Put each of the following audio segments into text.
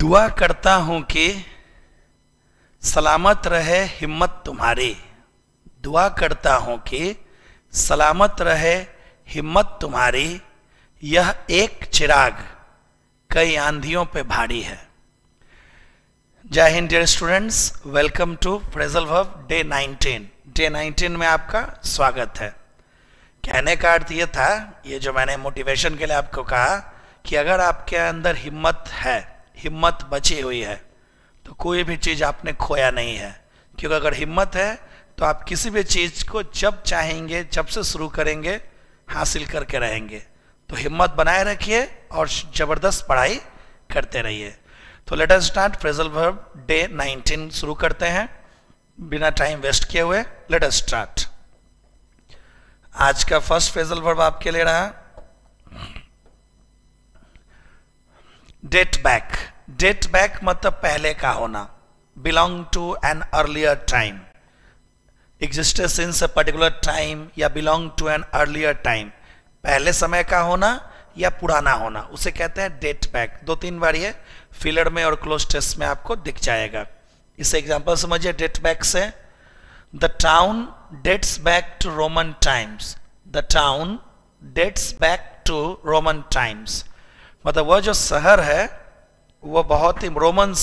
दुआ करता हूं कि सलामत रहे हिम्मत तुम्हारी दुआ करता हूं कि सलामत रहे हिम्मत तुम्हारी यह एक चिराग कई आंधियों पे भारी है जय Hind dear students welcome to phrasal verb day 19 day 19 में आपका स्वागत है कहने का अर्थ ये था ये जो मैंने मोटिवेशन के लिए आपको कहा कि अगर आपके अंदर हिम्मत है हिम्मत बची हुई है तो कोई भी चीज़ आपने खोया नहीं है क्योंकि अगर हिम्मत है तो आप किसी भी चीज़ को जब चाहेंगे जब से शुरू करेंगे हासिल करके रहेंगे तो हिम्मत बनाए रखिए और ज़बरदस्त पढ़ाई करते रहिए तो let us start phrasal verb day 19 शुरू करते हैं बिना टाइम वेस्ट किए हुए लेट अस स्टार्ट आज का फर्स्ट फ्रेजल वर्ब आपके लिए रहा डेट बैक डेट बैक मतलब पहले का होना belong to an earlier time existed since a particular time या belong to an earlier time पहले समय का होना या पुराना होना उसे कहते हैं डेट बैक दो तीन बार ये फिलर में और क्लोज टेस्ट में आपको दिख जाएगा इसे एग्जाम्पल समझिए डेट बैक से the town dates back to Roman times the town dates back to Roman times मतलब वह जो शहर है वह बहुत ही रोमन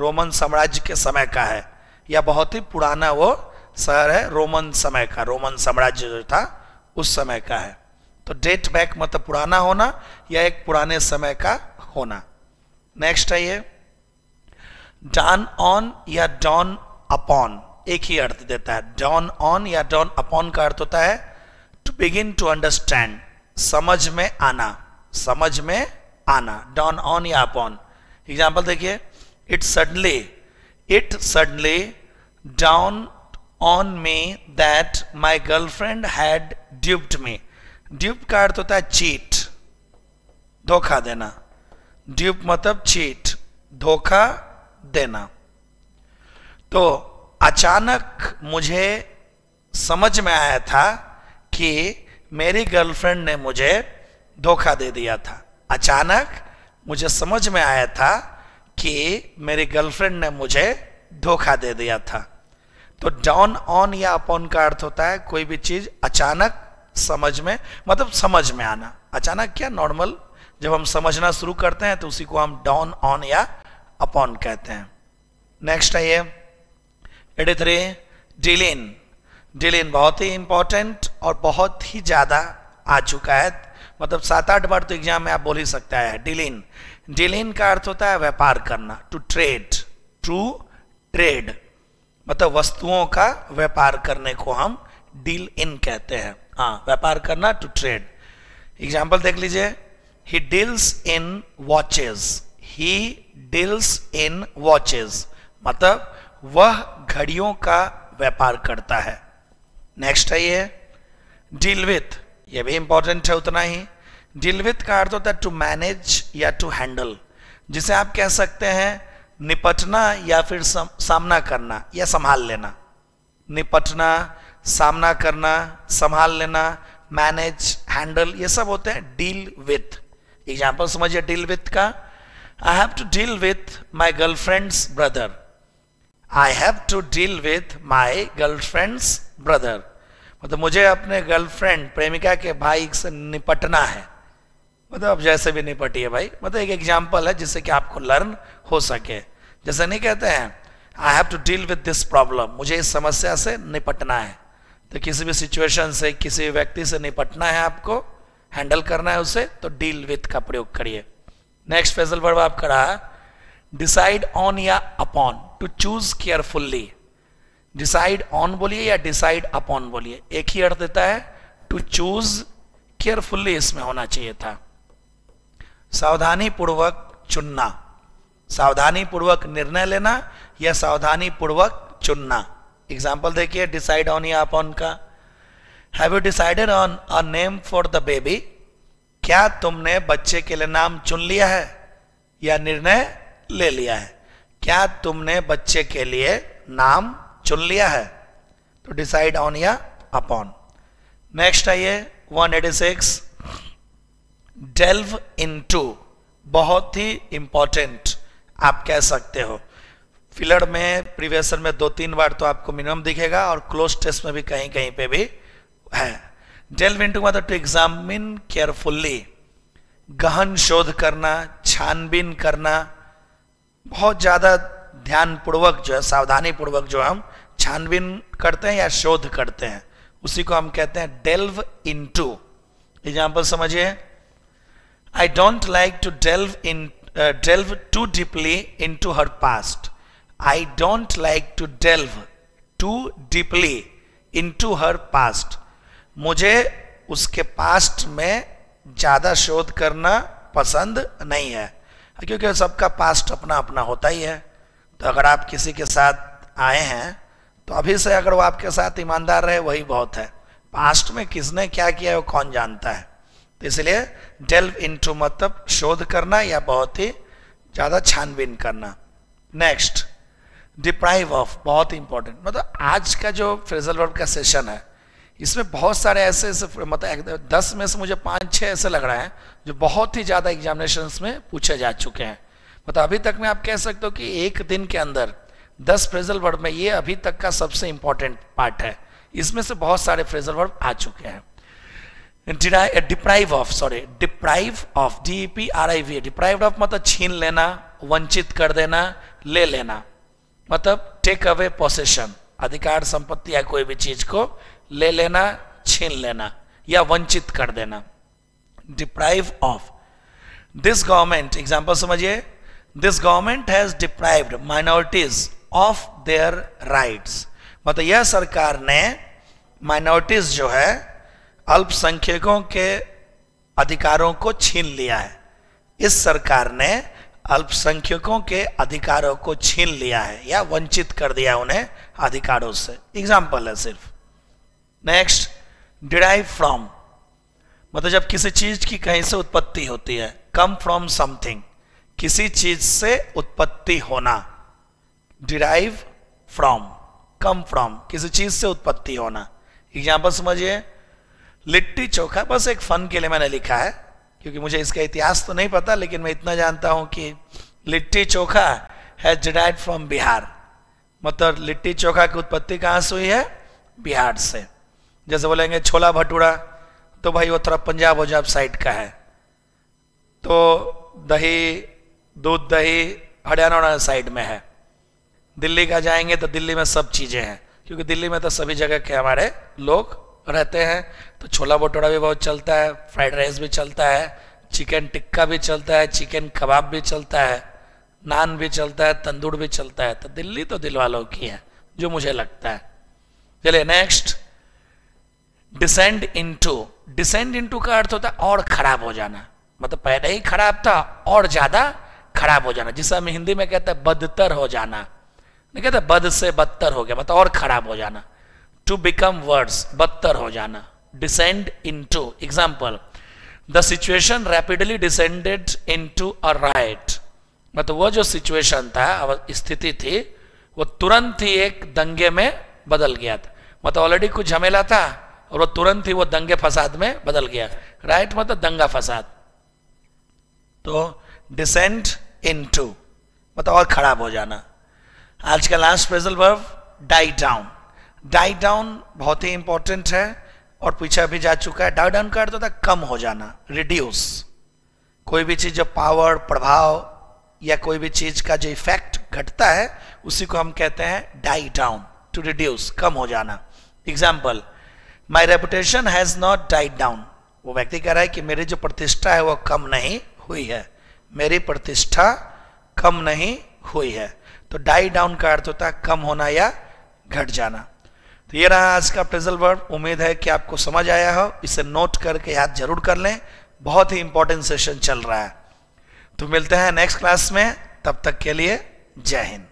रोमन साम्राज्य के समय का है या बहुत ही पुराना वो शहर है रोमन समय का रोमन साम्राज्य जो था उस समय का है तो डेट बैक मतलब पुराना होना या एक पुराने समय का होना नेक्स्ट है ये डॉन ऑन या डॉन अपॉन एक ही अर्थ देता है डॉन ऑन या डॉन अपॉन का अर्थ होता है टू बिगिन टू अंडरस्टैंड समझ में आना समझ में आना डॉन ऑन या अपॉन एग्जाम्पल देखिए it suddenly it suddenly down on me that my girlfriend had duped me dupe का अर्थ होता है चीट धोखा देना ड्यूप मतलब चीट धोखा देना तो अचानक मुझे समझ में आया था कि मेरी गर्लफ्रेंड ने मुझे धोखा दे दिया था अचानक मुझे समझ में आया था कि मेरी गर्लफ्रेंड ने मुझे धोखा दे दिया था तो डाउन ऑन या अपॉन का अर्थ होता है कोई भी चीज अचानक समझ में मतलब समझ में आना अचानक क्या नॉर्मल जब हम समझना शुरू करते हैं तो उसी को हम डाउन ऑन या अपॉन कहते हैं नेक्स्ट है ये एटी थ्री डिलिन डिलिन बहुत ही इंपॉर्टेंट और बहुत ही ज्यादा आ चुका है मतलब सात आठ बार तो एग्जाम में आप बोल ही सकता है डीलिंग डीलिंग का अर्थ होता है व्यापार करना टू ट्रेड टू ट्रेड मतलब वस्तुओं का व्यापार करने को हम डील इन कहते हैं हाँ व्यापार करना टू ट्रेड एग्जाम्पल देख लीजिए he deals in watches he deals in watches मतलब वह घड़ियों का व्यापार करता है नेक्स्ट है ये डील विथ यह भी इंपॉर्टेंट है उतना ही डील विथ का अर्थ होता है टू मैनेज या टू हैंडल जिसे आप कह सकते हैं निपटना या फिर सामना करना या संभाल लेना निपटना सामना करना संभाल लेना मैनेज हैंडल ये सब होते हैं डील विथ एग्जाम्पल समझिए डील विथ का I have to deal with my girlfriend's brother I have to deal with my girlfriend's brother मतलब मुझे अपने गर्लफ्रेंड प्रेमिका के भाई से निपटना है मतलब अब जैसे भी निपटिए भाई मतलब एक एग्जाम्पल है जिससे कि आपको लर्न हो सके जैसे नहीं कहते हैं I have to deal with this problem मुझे इस समस्या से निपटना है तो किसी भी सिचुएशन से किसी भी व्यक्ति से निपटना है आपको हैंडल करना है उसे तो डील विथ का प्रयोग करिए नेक्स्ट फेजल वर्ब आपका रहा डिसाइड ऑन या upon to choose carefully decide on बोलिए या डिसाइड अपॉन बोलिए एक ही अर्थ देता है टू चूज केयरफुल्ली इसमें होना चाहिए था सावधानी पूर्वक चुनना सावधानी पूर्वक निर्णय लेना या सावधानी पूर्वक चुनना एग्जाम्पल देखिए डिसाइड ऑन या अपॉन का have you decided on a name for the baby क्या तुमने बच्चे के लिए नाम चुन लिया है या निर्णय ले लिया है क्या तुमने बच्चे के लिए नाम चुन लिया है तो डिसाइड ऑन या अपॉन नेक्स्ट आइए 186 डेल्व इनटू बहुत ही इंपॉर्टेंट आप कह सकते हो फिलर में प्रिवेशन में दो तीन बार तो आपको मिनिमम दिखेगा और क्लोज टेस्ट में भी कहीं कहीं पे भी है डेल्व इन टू मतलब टू एग्जामिन केयरफुल्ली गहन शोध करना छानबीन करना बहुत ज़्यादा ध्यानपूर्वक जो है सावधानी पूर्वक जो हम छानबीन करते हैं या शोध करते हैं उसी को हम कहते हैं डेल्व इन टू एग्जाम्पल समझिए I don't like to delve in delve too deeply into her past I don't like to delve too deeply into her past मुझे उसके पास्ट में ज़्यादा शोध करना पसंद नहीं है क्योंकि सबका पास्ट अपना अपना होता ही है तो अगर आप किसी के साथ आए हैं तो अभी से अगर वो आपके साथ ईमानदार रहे वही बहुत है पास्ट में किसने क्या किया वो कौन जानता है तो इसलिए डेल्व इनटू मतलब शोध करना या बहुत ही ज़्यादा छानबीन करना नेक्स्ट डिप्राइव ऑफ बहुत इंपॉर्टेंट मतलब आज का जो फ्रेजल वर्ब का सेशन है इसमें बहुत सारे ऐसे ऐसे मतलब दस में से मुझे पाँच छः ऐसे लग रहे हैं जो बहुत ही ज़्यादा एग्जामिनेशन में पूछे जा चुके हैं मतलब अभी तक मैं आप कह सकते हो कि एक दिन के अंदर दस फ्रेजल वर्ब में ये अभी तक का सबसे इंपॉर्टेंट पार्ट है इसमें से बहुत सारे फ्रेजल वर्ब आ चुके हैं deprive of sorry deprive of P R I V deprive of मतलब छीन लेना वंचित कर देना ले लेना मतलब टेक अवे पोसेशन अधिकार संपत्ति या कोई भी चीज को ले लेना छीन लेना या वंचित कर देना deprive of this government example समझिए this government has deprived minorities of their rights मतलब यह सरकार ने माइनॉरिटीज जो है अल्पसंख्यकों के अधिकारों को छीन लिया है इस सरकार ने अल्पसंख्यकों के अधिकारों को छीन लिया है या वंचित कर दिया उन्हें अधिकारों से एग्जाम्पल है सिर्फ नेक्स्ट डिराइव फ्रॉम मतलब जब किसी चीज की कहीं से उत्पत्ति होती है कम फ्रॉम समथिंग किसी चीज से उत्पत्ति होना डिराइव फ्रॉम कम फ्रॉम किसी चीज से उत्पत्ति होना एग्जाम्पल समझिए लिट्टी चोखा बस एक फन के लिए मैंने लिखा है क्योंकि मुझे इसका इतिहास तो नहीं पता लेकिन मैं इतना जानता हूं कि लिट्टी चोखा है डिराइव फ्रॉम बिहार मतलब लिट्टी चोखा की उत्पत्ति कहां से हुई है बिहार से जैसे बोलेंगे छोला भटूरा तो भाई वो थोड़ा पंजाब वजाब साइड का है तो दही दूध दही हरियाणा साइड में है दिल्ली का जाएंगे तो दिल्ली में सब चीज़ें हैं क्योंकि दिल्ली में तो सभी जगह के हमारे लोग रहते हैं तो छोला भटूरा भी बहुत चलता है फ्राइड राइस भी चलता है चिकन टिक्का भी चलता है चिकन कबाब भी चलता है नान भी चलता है तंदूर भी चलता है तो दिल्ली तो दिल वालों की है जो मुझे लगता है चलिए next descend into descend into का अर्थ होता है और खराब हो जाना मतलब पहले ही खराब था और ज्यादा खराब हो जाना जिसे हम हिंदी में कहते हैं बदतर हो जाना नहीं कहते बद से बदतर हो गया मतलब और खराब हो जाना टू बिकम वर्ड्स बदतर हो जाना descend into example the situation rapidly descended into a riot मतलब वो जो सिचुएशन था स्थिति थी वो तुरंत ही एक दंगे में बदल गया था मतलब ऑलरेडी कुछ झमेला था और वो तुरंत ही वो दंगे फसाद में बदल गया राइट मतलब दंगा फसाद तो डिसेंड इन टू मतलब और खराब हो जाना आज का last phrasal verb die down die down बहुत ही इंपॉर्टेंट है और पीछे भी जा चुका है डाई डाउन का अर्थ होता है कम हो जाना रिड्यूस कोई भी चीज़ जो पावर प्रभाव या कोई भी चीज़ का जो इफेक्ट घटता है उसी को हम कहते हैं डाई डाउन टू रिड्यूस कम हो जाना एग्जाम्पल my reputation has not died down वो व्यक्ति कह रहा है कि मेरी जो प्रतिष्ठा है वो कम नहीं हुई है मेरी प्रतिष्ठा कम नहीं हुई है तो डाई डाउन का अर्थ होता है कम होना या घट जाना तो ये रहा आज का प्रेजल वर्ब उम्मीद है कि आपको समझ आया हो इसे नोट करके याद जरूर कर लें बहुत ही इंपॉर्टेंट सेशन चल रहा है तो मिलते हैं नेक्स्ट क्लास में तब तक के लिए जय हिंद